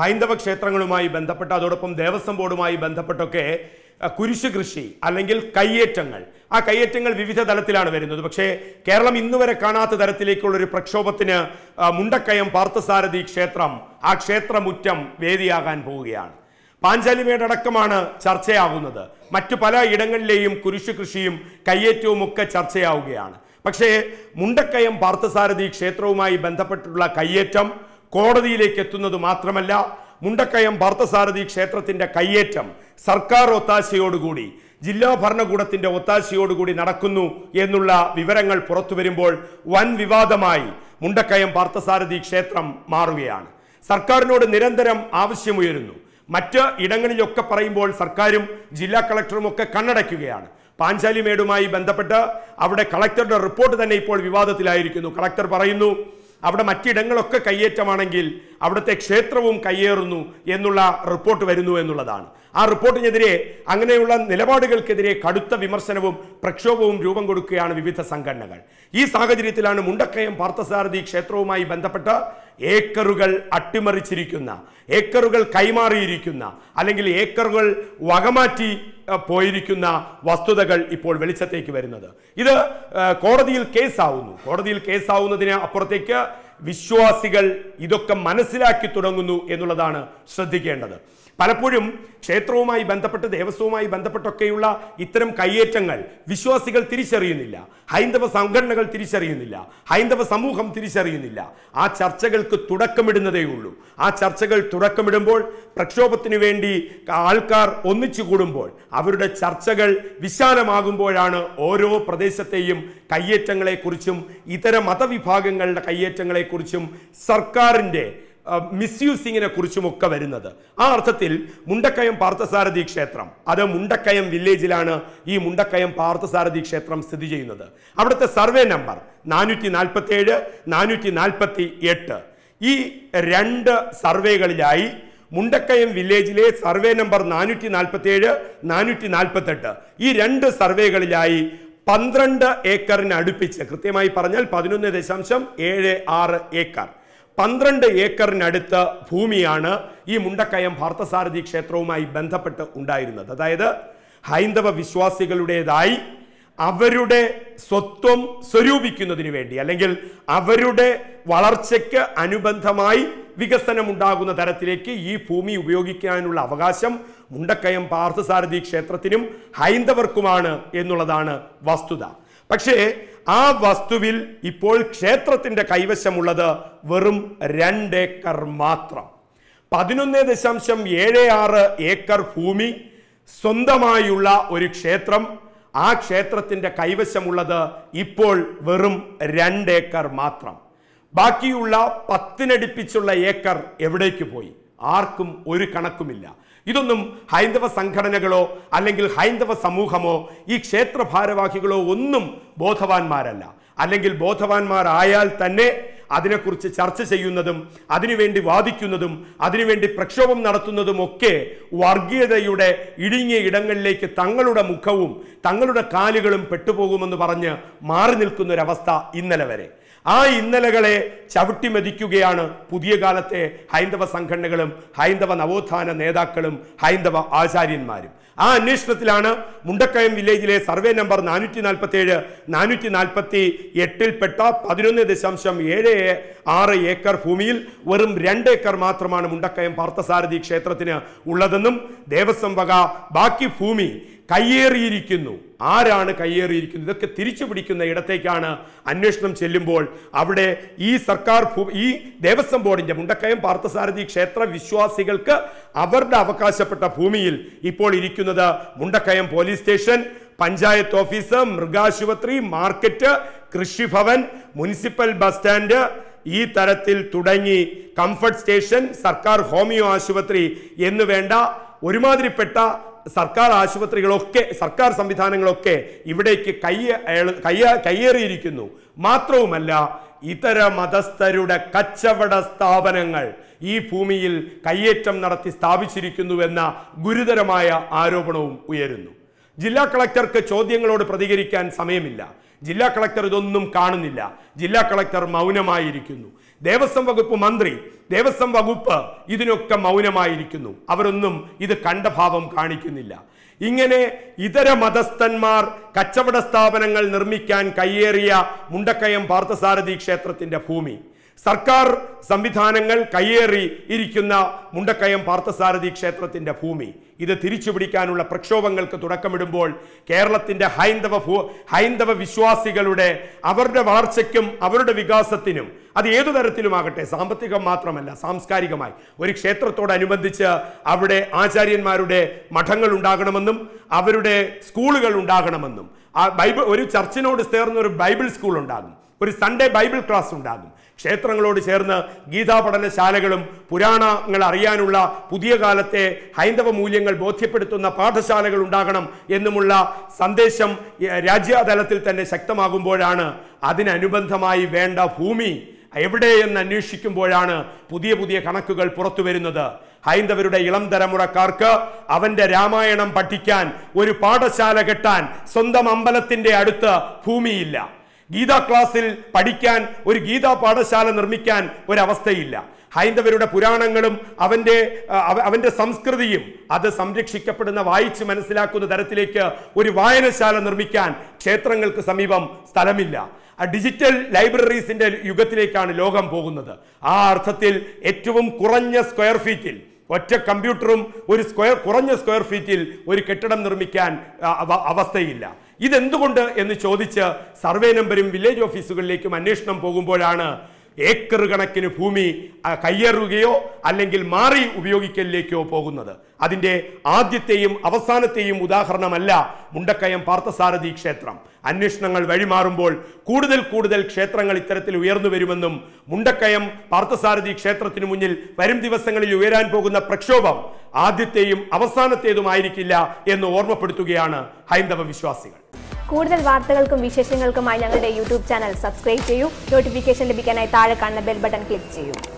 ഹൈന്ദവ ക്ഷേത്രങ്ങളുമായി ബന്ധപ്പെട്ട് അതോടൊപ്പം ദേവസ്വം ബോർഡുമായി ബന്ധപ്പെട്ടൊക്കെ കുരിശു കൃഷി അല്ലെങ്കിൽ കയ്യേറ്റങ്ങൾ ആ കയ്യേറ്റങ്ങൾ വിവിധ തലത്തിലാണ് വരുന്നത് പക്ഷേ കേരളം ഇന്നുവരെ കാണാത്ത തരത്തിലേക്കുള്ള ഒരു പ്രക്ഷോഭത്തിന് മുണ്ടക്കയം പാർത്ഥസാരഥി ക്ഷേത്രം ആ ക്ഷേത്രമുറ്റം വേദിയാകാൻ പോവുകയാണ് അടക്കമാണ് ചർച്ചയാകുന്നത് മറ്റു പല ഇടങ്ങളിലെയും കുരിശു കൃഷിയും കയ്യേറ്റവും ഒക്കെ ചർച്ചയാവുകയാണ് പക്ഷേ മുണ്ടക്കയം പാർത്ഥസാരഥി ക്ഷേത്രവുമായി ബന്ധപ്പെട്ടിട്ടുള്ള കയ്യേറ്റം കോടതിയിലേക്ക് എത്തുന്നത് മാത്രമല്ല മുണ്ടക്കയം ഭർത്തസാരഥി ക്ഷേത്രത്തിന്റെ കയ്യേറ്റം സർക്കാർ ഒത്താശയോടുകൂടി ജില്ലാ ഭരണകൂടത്തിന്റെ ഒത്താശയോടുകൂടി നടക്കുന്നു എന്നുള്ള വിവരങ്ങൾ പുറത്തു വരുമ്പോൾ വൻ വിവാദമായി മുണ്ടക്കയം പാർത്ഥസാരഥി ക്ഷേത്രം മാറുകയാണ് സർക്കാരിനോട് നിരന്തരം ആവശ്യമുയരുന്നു മറ്റ് ഇടങ്ങളിലൊക്കെ പറയുമ്പോൾ സർക്കാരും ജില്ലാ കളക്ടറും ഒക്കെ കണ്ണടയ്ക്കുകയാണ് പാഞ്ചാലിമേടുമായി ബന്ധപ്പെട്ട് അവിടെ കളക്ടറുടെ റിപ്പോർട്ട് തന്നെ ഇപ്പോൾ വിവാദത്തിലായിരിക്കുന്നു കളക്ടർ പറയുന്നു അവിടെ മറ്റിടങ്ങളൊക്കെ കയ്യേറ്റമാണെങ്കിൽ അവിടുത്തെ ക്ഷേത്രവും കയ്യേറുന്നു എന്നുള്ള റിപ്പോർട്ട് വരുന്നു എന്നുള്ളതാണ് ആ റിപ്പോർട്ടിനെതിരെ അങ്ങനെയുള്ള നിലപാടുകൾക്കെതിരെ കടുത്ത വിമർശനവും പ്രക്ഷോഭവും രൂപം കൊടുക്കുകയാണ് വിവിധ സംഘടനകൾ ഈ സാഹചര്യത്തിലാണ് മുണ്ടക്കയം പാർത്ഥസാരഥി ക്ഷേത്രവുമായി ബന്ധപ്പെട്ട ഏക്കറുകൾ അട്ടിമറിച്ചിരിക്കുന്ന ഏക്കറുകൾ കൈമാറിയിരിക്കുന്ന അല്ലെങ്കിൽ ഏക്കറുകൾ വകമാറ്റി പോയിരിക്കുന്ന വസ്തുതകൾ ഇപ്പോൾ വെളിച്ചത്തേക്ക് വരുന്നത് ഇത് കോടതിയിൽ കേസാവുന്നു കോടതിയിൽ കേസാവുന്നതിന് അപ്പുറത്തേക്ക് വിശ്വാസികൾ ഇതൊക്കെ മനസ്സിലാക്കി തുടങ്ങുന്നു എന്നുള്ളതാണ് ശ്രദ്ധിക്കേണ്ടത് പലപ്പോഴും ക്ഷേത്രവുമായി ബന്ധപ്പെട്ട് ദേവസ്വവുമായി ബന്ധപ്പെട്ടൊക്കെയുള്ള ഇത്തരം കയ്യേറ്റങ്ങൾ വിശ്വാസികൾ തിരിച്ചറിയുന്നില്ല ഹൈന്ദവ സംഘടനകൾ തിരിച്ചറിയുന്നില്ല ഹൈന്ദവ സമൂഹം തിരിച്ചറിയുന്നില്ല ആ ചർച്ചകൾക്ക് തുടക്കമിടുന്നതേ ഉള്ളൂ ആ ചർച്ചകൾ തുടക്കമിടുമ്പോൾ പ്രക്ഷോഭത്തിന് വേണ്ടി ആൾക്കാർ ഒന്നിച്ചു കൂടുമ്പോൾ അവരുടെ ചർച്ചകൾ വിശാലമാകുമ്പോഴാണ് ഓരോ പ്രദേശത്തെയും കയ്യേറ്റങ്ങളെക്കുറിച്ചും ഇതര മതവിഭാഗങ്ങളുടെ കയ്യേറ്റങ്ങളെ കുറിച്ചും സർക്കാരിൻ്റെ മിസ്യൂസിങ്ങിനെ കുറിച്ചുമൊക്കെ വരുന്നത് ആ അർത്ഥത്തിൽ മുണ്ടക്കയം പാർത്ഥസാരഥി ക്ഷേത്രം അത് മുണ്ടക്കയം വില്ലേജിലാണ് ഈ മുണ്ടക്കയം പാർത്ഥസാരഥി ക്ഷേത്രം സ്ഥിതി ചെയ്യുന്നത് അവിടുത്തെ സർവേ നമ്പർ നാനൂറ്റി നാൽപ്പത്തി ഏഴ് നാനൂറ്റി നാൽപ്പത്തി എട്ട് ഈ രണ്ട് സർവേകളിലായി മുണ്ടക്കയം വില്ലേജിലെ സർവേ നമ്പർ നാനൂറ്റി നാൽപ്പത്തി ഏഴ് നാനൂറ്റി നാൽപ്പത്തെട്ട് ഈ രണ്ട് സർവേകളിലായി പന്ത്രണ്ട് ഏക്കറിന് അടുപ്പിച്ച് കൃത്യമായി പറഞ്ഞാൽ പതിനൊന്ന് ദശാംശം ഏഴ് ആറ് ഏക്കർ പന്ത്രണ്ട് ഏക്കറിനടുത്ത് ഭൂമിയാണ് ഈ മുണ്ടക്കയം പാർത്ഥസാരഥി ക്ഷേത്രവുമായി ബന്ധപ്പെട്ട് ഉണ്ടായിരുന്നത് അതായത് ഹൈന്ദവ വിശ്വാസികളുടേതായി അവരുടെ സ്വത്വം സ്വരൂപിക്കുന്നതിന് വേണ്ടി അല്ലെങ്കിൽ അവരുടെ വളർച്ചയ്ക്ക് അനുബന്ധമായി വികസനം ഉണ്ടാകുന്ന തരത്തിലേക്ക് ഈ ഭൂമി ഉപയോഗിക്കാനുള്ള അവകാശം മുണ്ടക്കയം പാർത്ഥസാരഥി ക്ഷേത്രത്തിനും ഹൈന്ദവർക്കുമാണ് എന്നുള്ളതാണ് വസ്തുത പക്ഷേ ആ വസ്തുവിൽ ഇപ്പോൾ ക്ഷേത്രത്തിൻ്റെ കൈവശമുള്ളത് വെറും രണ്ട് ഏക്കർ മാത്രം പതിനൊന്ന് ദശാംശം ഏഴ് ആറ് ഏക്കർ ഭൂമി സ്വന്തമായുള്ള ഒരു ക്ഷേത്രം ആ ക്ഷേത്രത്തിൻ്റെ കൈവശമുള്ളത് ഇപ്പോൾ വെറും രണ്ട് ഏക്കർ മാത്രം ബാക്കിയുള്ള പത്തിനടുപ്പിച്ചുള്ള ഏക്കർ എവിടേക്ക് പോയി ആർക്കും ഒരു കണക്കുമില്ല ഇതൊന്നും ഹൈന്ദവ സംഘടനകളോ അല്ലെങ്കിൽ ഹൈന്ദവ സമൂഹമോ ഈ ക്ഷേത്ര ഭാരവാഹികളോ ഒന്നും ബോധവാന്മാരല്ല അല്ലെങ്കിൽ ബോധവാന്മാരായാൽ തന്നെ അതിനെക്കുറിച്ച് ചർച്ച ചെയ്യുന്നതും അതിനുവേണ്ടി വാദിക്കുന്നതും അതിനുവേണ്ടി പ്രക്ഷോഭം നടത്തുന്നതും ഒക്കെ വർഗീയതയുടെ ഇടുങ്ങിയ ഇടങ്ങളിലേക്ക് തങ്ങളുടെ മുഖവും തങ്ങളുടെ കാലുകളും പെട്ടുപോകുമെന്ന് പറഞ്ഞ് മാറി നിൽക്കുന്നൊരവസ്ഥ ഇന്നലെ വരെ ആ ഇന്നലകളെ ചവിട്ടിമെതിക്കുകയാണ് പുതിയ കാലത്തെ ഹൈന്ദവ സംഘടനകളും ഹൈന്ദവ നവോത്ഥാന നേതാക്കളും ഹൈന്ദവ ആചാര്യന്മാരും ആ അന്വേഷണത്തിലാണ് മുണ്ടക്കയം വില്ലേജിലെ സർവേ നമ്പർ നാനൂറ്റി നാൽപ്പത്തി ഏഴ് നാനൂറ്റി നാൽപ്പത്തി എട്ടിൽപ്പെട്ട പതിനൊന്ന് ദശാംശം ഏഴ് ആറ് ഏക്കർ ഭൂമിയിൽ വെറും രണ്ട് ഏക്കർ മാത്രമാണ് മുണ്ടക്കയം പാർത്ഥസാരഥി ക്ഷേത്രത്തിന് ഉള്ളതെന്നും ദേവസ്വം വക ബാക്കി ഭൂമി കയ്യേറിയിരിക്കുന്നു ആരാണ് കയ്യേറിയിരിക്കുന്നത് ഇതൊക്കെ തിരിച്ചു പിടിക്കുന്ന ഇടത്തേക്കാണ് അന്വേഷണം ചെല്ലുമ്പോൾ അവിടെ ഈ സർക്കാർ ഈ ദേവസ്വം ബോർഡിന്റെ മുണ്ടക്കയം പാർത്ഥസാരഥി ക്ഷേത്ര വിശ്വാസികൾക്ക് അവരുടെ അവകാശപ്പെട്ട ഭൂമിയിൽ ഇപ്പോൾ ഇരിക്കുന്നത് Mundakkayam police station panchayat office മൃഗാശുപത്രി market Krishibhavan municipal bus stand ഈ തരത്തിൽ തുടങ്ങി കംഫർട്ട് സ്റ്റേഷൻ സർക്കാർ ഹോമിയോ ആശുപത്രി എന്ന് വേണ്ട ഒരുമാതിരിപ്പെട്ട സർക്കാർ ആശുപത്രികളൊക്കെ സർക്കാർ സംവിധാനങ്ങളൊക്കെ ഇവിടേക്ക് കയ്യ കയ്യേറിയിരിക്കുന്നു മാത്രവുമല്ല ഇതര മതസ്ഥരുടെ കച്ചവട സ്ഥാപനങ്ങൾ ഈ ഭൂമിയിൽ കയ്യേറ്റം നടത്തി സ്ഥാപിച്ചിരിക്കുന്നുവെന്ന ഗുരുതരമായ ആരോപണവും ഉയരുന്നു ജില്ലാ കളക്ടർക്ക് ചോദ്യങ്ങളോട് പ്രതികരിക്കാൻ സമയമില്ല ജില്ലാ കളക്ടർ ഇതൊന്നും കാണുന്നില്ല ജില്ലാ കളക്ടർ മൗനമായിരിക്കുന്നു ദേവസ്വം വകുപ്പ് മന്ത്രി ദേവസ്വം വകുപ്പ് ഇതിനൊക്കെ മൗനമായിരിക്കുന്നു അവരൊന്നും ഇത് കണ്ട ഭാവം കാണിക്കുന്നില്ല ഇങ്ങനെ ഇതര മതസ്ഥന്മാർ കച്ചവട സ്ഥാപനങ്ങൾ നിർമ്മിക്കാൻ കയ്യേറിയ മുണ്ടക്കയം പാർത്ഥസാരഥി ക്ഷേത്രത്തിൻ്റെ ഭൂമി സർക്കാർ സംവിധാനങ്ങൾ കയ്യേറി ഇരിക്കുന്ന മുണ്ടക്കയം പാർത്ഥസാരഥി ക്ഷേത്രത്തിൻ്റെ ഭൂമി ഇത് തിരിച്ചു പിടിക്കാനുള്ള പ്രക്ഷോഭങ്ങൾക്ക് തുടക്കമിടുമ്പോൾ കേരളത്തിൻ്റെ ഹൈന്ദവ ഭൂ ഹൈന്ദവ വിശ്വാസികളുടെ അവരുടെ വളർച്ചയ്ക്കും അവരുടെ വികാസത്തിനും അത് ഏതു തരത്തിലുമാകട്ടെ സാമ്പത്തികം മാത്രമല്ല സാംസ്കാരികമായി ഒരു ക്ഷേത്രത്തോടനുബന്ധിച്ച് അവിടെ ആചാര്യന്മാരുടെ മഠങ്ങൾ ഉണ്ടാകണമെന്നും അവരുടെ സ്കൂളുകൾ ഉണ്ടാകണമെന്നും ആ ബൈബിൾ ഒരു ചർച്ചിനോട് ചേർന്ന് ഒരു ബൈബിൾ സ്കൂൾ ഉണ്ടാകും ഒരു സൺഡേ ബൈബിൾ ക്ലാസ് ഉണ്ടാകും ക്ഷേത്രങ്ങളോട് ചേർന്ന് ഗീതാ പഠനശാലകളും പുരാണങ്ങൾ അറിയാനുള്ള പുതിയ കാലത്തെ ഹൈന്ദവ മൂല്യങ്ങൾ ബോധ്യപ്പെടുത്തുന്ന പാഠശാലകൾ ഉണ്ടാകണം എന്നുമുള്ള സന്ദേശം രാജ്യതലത്തിൽ തന്നെ ശക്തമാകുമ്പോഴാണ് അതിനനുബന്ധമായി വേണ്ട ഭൂമി എവിടെയെന്ന് അന്വേഷിക്കുമ്പോഴാണ് പുതിയ പുതിയ കണക്കുകൾ പുറത്തു വരുന്നത് ഹൈന്ദവരുടെ ഇളം തലമുറക്കാർക്ക് അവന്റെ രാമായണം പഠിക്കാൻ ഒരു പാഠശാല കെട്ടാൻ സ്വന്തം അമ്പലത്തിന്റെ അടുത്ത് ഭൂമിയില്ല ഗീതാ ക്ലാസ്സിൽ പഠിക്കാൻ ഒരു ഗീതാ പാഠശാല നിർമ്മിക്കാൻ ഒരവസ്ഥയില്ല ഹൈന്ദവരുടെ പുരാണങ്ങളും അവൻ്റെ അവൻ്റെ സംസ്കൃതിയും അത് സംരക്ഷിക്കപ്പെടുന്ന വായിച്ച് മനസ്സിലാക്കുന്ന തരത്തിലേക്ക് ഒരു വായനശാല നിർമ്മിക്കാൻ ക്ഷേത്രങ്ങൾക്ക് സമീപം സ്ഥലമില്ല ആ ഡിജിറ്റൽ ലൈബ്രറീസിൻ്റെ യുഗത്തിലേക്കാണ് ലോകം പോകുന്നത് ആ അർത്ഥത്തിൽ ഏറ്റവും കുറഞ്ഞ സ്ക്വയർ ഫീറ്റിൽ ഒറ്റ കമ്പ്യൂട്ടറും ഒരു സ്ക്വയർ കുറഞ്ഞ സ്ക്വയർ ഫീറ്റിൽ ഒരു കെട്ടിടം നിർമ്മിക്കാൻ അവസ്ഥയില്ല ഇതെന്തുകൊണ്ട് എന്ന് ചോദിച്ച് സർവേ നമ്പരും വില്ലേജ് ഓഫീസുകളിലേക്കും അന്വേഷണം പോകുമ്പോഴാണ് ഏക്കർ കണക്കിന് ഭൂമി കയ്യേറുകയോ അല്ലെങ്കിൽ മാറി ഉപയോഗിക്കലിലേക്കോ പോകുന്നത് അതിൻ്റെ ആദ്യത്തെയും അവസാനത്തെയും ഉദാഹരണമല്ല മുണ്ടക്കയം പാർത്ഥസാരഥി ക്ഷേത്രം അന്വേഷണങ്ങൾ വഴിമാറുമ്പോൾ കൂടുതൽ കൂടുതൽ ക്ഷേത്രങ്ങൾ ഇത്തരത്തിൽ ഉയർന്നു വരുമെന്നും മുണ്ടക്കയം പാർത്ഥസാരഥി ക്ഷേത്രത്തിനു മുന്നിൽ വരും ദിവസങ്ങളിൽ ഉയരാൻ പോകുന്ന പ്രക്ഷോഭം ആദ്യത്തെയും അവസാനത്തേതുമായിരിക്കില്ല എന്ന് ഓർമ്മപ്പെടുത്തുകയാണ് ഹൈന്ദവ വിശ്വാസികൾ കൂടുതൽ വാർത്തകൾക്കും വിശേഷങ്ങൾക്കുമായി ഞങ്ങളുടെ യൂട്യൂബ് ചാനൽ സബ്സ്ക്രൈബ് ചെയ്യൂ നോട്ടിഫിക്കേഷൻ ലഭിക്കാനായി താഴെ കാണുന്ന ബെൽ ബട്ടൺ ക്ലിക്ക് ചെയ്യൂ